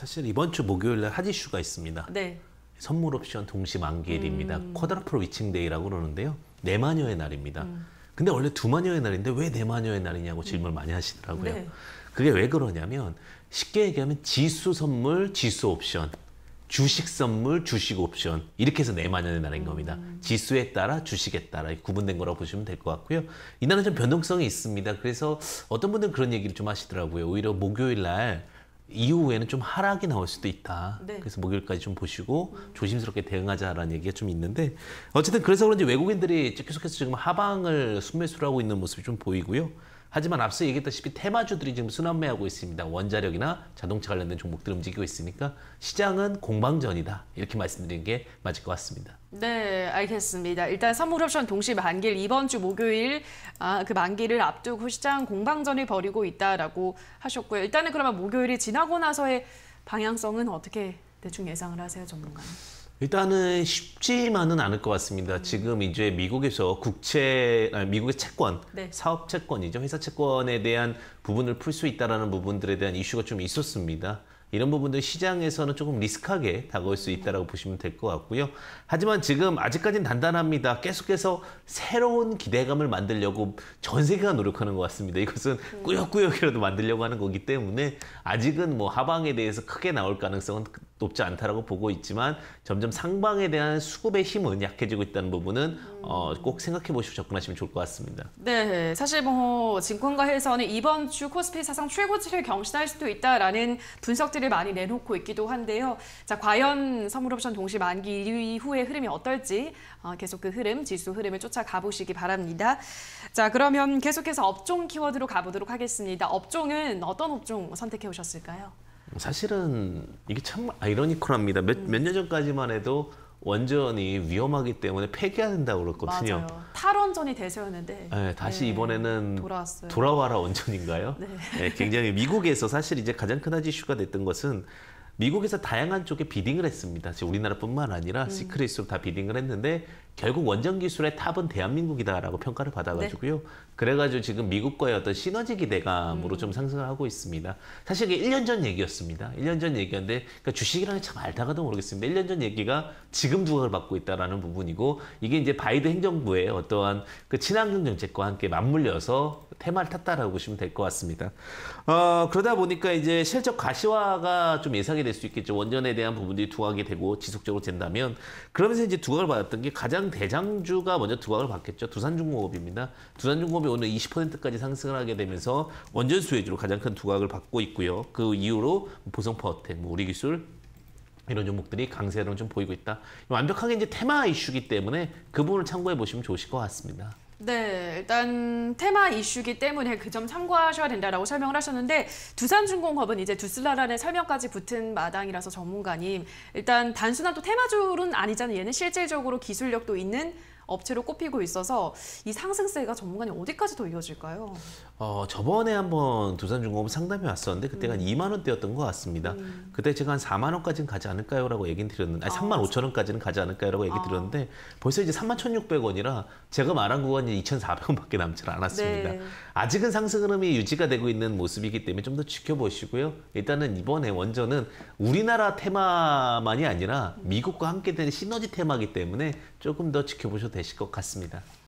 사실 이번 주 목요일 날하이슈가 있습니다. 네. 선물 옵션 동시 만기일입니다. 음. 쿼드라플 위칭데이라고 그러는데요. 네 마녀의 날입니다. 음. 근데 원래 두 마녀의 날인데 왜 네 마녀의 날이냐고 질문을 음. 많이 하시더라고요. 네. 그게 왜 그러냐면 쉽게 얘기하면 지수 선물, 지수 옵션, 주식 선물, 주식 옵션 이렇게 해서 네 마녀의 날인 음. 겁니다. 지수에 따라 주식에 따라 구분된 거라고 보시면 될 것 같고요. 이날은 좀 변동성이 있습니다. 그래서 어떤 분들은 그런 얘기를 좀 하시더라고요. 오히려 목요일 날 이후에는 좀 하락이 나올 수도 있다. 네. 그래서 목요일까지 좀 보시고 조심스럽게 대응하자라는 얘기가 좀 있는데 어쨌든 그래서 그런지 외국인들이 계속해서 지금 하방을 순매수를 하고 있는 모습이 좀 보이고요. 하지만 앞서 얘기했다시피 테마주들이 지금 순환매하고 있습니다. 원자력이나 자동차 관련된 종목들 움직이고 있으니까 시장은 공방전이다. 이렇게 말씀드린 게 맞을 것 같습니다. 네, 알겠습니다. 일단 선물옵션 동시 만기일 이번 주 목요일 아, 그 만기를 앞두고 시장 공방전이 벌이고 있다라고 하셨고요. 일단은 그러면 목요일이 지나고 나서의 방향성은 어떻게 대충 예상을 하세요, 전문가님? 일단은 쉽지만은 않을 것 같습니다. 음. 지금 이제 미국에서 국채, 아니, 미국의 채권, 네. 사업 채권이죠. 회사 채권에 대한 부분을 풀 수 있다라는 부분들에 대한 이슈가 좀 있었습니다. 이런 부분들 시장에서는 조금 리스크하게 다가올 수 음. 있다라고 보시면 될 것 같고요. 하지만 지금 아직까지는 단단합니다. 계속해서 새로운 기대감을 만들려고 전 세계가 노력하는 것 같습니다. 이것은 음. 꾸역꾸역이라도 만들려고 하는 거기 때문에 아직은 뭐 하방에 대해서 크게 나올 가능성은 높지 않다라고 보고 있지만 점점 상방에 대한 수급의 힘은 약해지고 있다는 부분은 음. 어, 꼭 생각해 보시고 접근하시면 좋을 것 같습니다. 네, 사실 뭐 증권가에서는 이번 주 코스피 사상 최고치를 경신할 수도 있다라는 분석들을 많이 내놓고 있기도 한데요. 자, 과연 선물옵션 동시 만기 이후의 흐름이 어떨지 어, 계속 그 흐름, 지수 흐름을 쫓아가 보시기 바랍니다. 자, 그러면 계속해서 업종 키워드로 가보도록 하겠습니다. 업종은 어떤 업종 선택해 오셨을까요? 사실은 이게 참 아이러니컬합니다. 몇 몇년 음. 전까지만 해도 원전이 위험하기 때문에 폐기해야 된다고 그랬거든요. 맞아요. 탈원전이 대세였는데 네, 다시 네, 이번에는 돌아왔어요. 돌아와라 원전인가요? 네. 네. 굉장히 미국에서 사실 이제 가장 큰 이슈가 됐던 것은 미국에서 다양한 쪽에 비딩을 했습니다. 지금 우리나라뿐만 아니라 음. 시크릿으로 다 비딩을 했는데 결국 원전 기술의 탑은 대한민국이다라고 평가를 받아가지고요. 네. 그래가지고 지금 미국과의 어떤 시너지 기대감으로 음. 좀 상승하고 을 있습니다. 사실 이게 1년 전 얘기였습니다. 1년 전 얘기인데 그러니까 주식이라는 게 참 알다가도 모르겠습니다. 1년 전 얘기가 지금 두각을 받고 있다라는 부분이고 이게 이제 바이드 행정부의 어떠한 그 친환경 정책과 함께 맞물려서 테마를 탔다라고 보시면 될 것 같습니다. 어, 그러다 보니까 이제 실적 가시화가 좀 예상이 될 수 있겠죠. 원전에 대한 부분들이 두각이 되고 지속적으로 된다면 그러면서 이제 두각을 받았던 게 가장 대장주가 먼저 두각을 받겠죠. 두산중공업입니다. 두산중공업이 오늘 20%까지 상승을 하게 되면서 원전 수혜주로 가장 큰 두각을 받고 있고요. 그 이후로 보성퍼텍, 뭐 우리기술, 이런 종목들이 강세를 좀 보이고 있다. 완벽하게 이제 테마 이슈기 때문에 그 부분을 참고해 보시면 좋으실 것 같습니다. 네, 일단 테마 이슈기 때문에 그 점 참고하셔야 된다라고 설명을 하셨는데 두산중공업은 이제 두슬라라는 설명까지 붙은 마당이라서 전문가님 일단 단순한 또 테마줄은 아니잖아요. 얘는 실질적으로 기술력도 있는 업체로 꼽히고 있어서 이 상승세가 전문가님 어디까지 더 이어질까요? 어, 저번에 한번 두산중공업 상담이 왔었는데 그때가 음. 한 2만 원대였던 것 같습니다. 음. 그때 제가 한 4만 원까지는 가지 않을까요? 라고 얘기 드렸는데 아니, 3만 아, 5천 원까지는 가지 않을까요? 라고 얘기 아. 드렸는데 벌써 이제 3만 1,600원이라 제가 말한 구간이 2,400원밖에 남질 않았습니다. 네. 아직은 상승 흐름이 유지가 되고 있는 모습이기 때문에 좀 더 지켜보시고요. 일단은 이번에 원전은 우리나라 테마만이 아니라 미국과 함께 되는 시너지 테마이기 때문에 조금 더 지켜보셔도 되실 것 같습니다.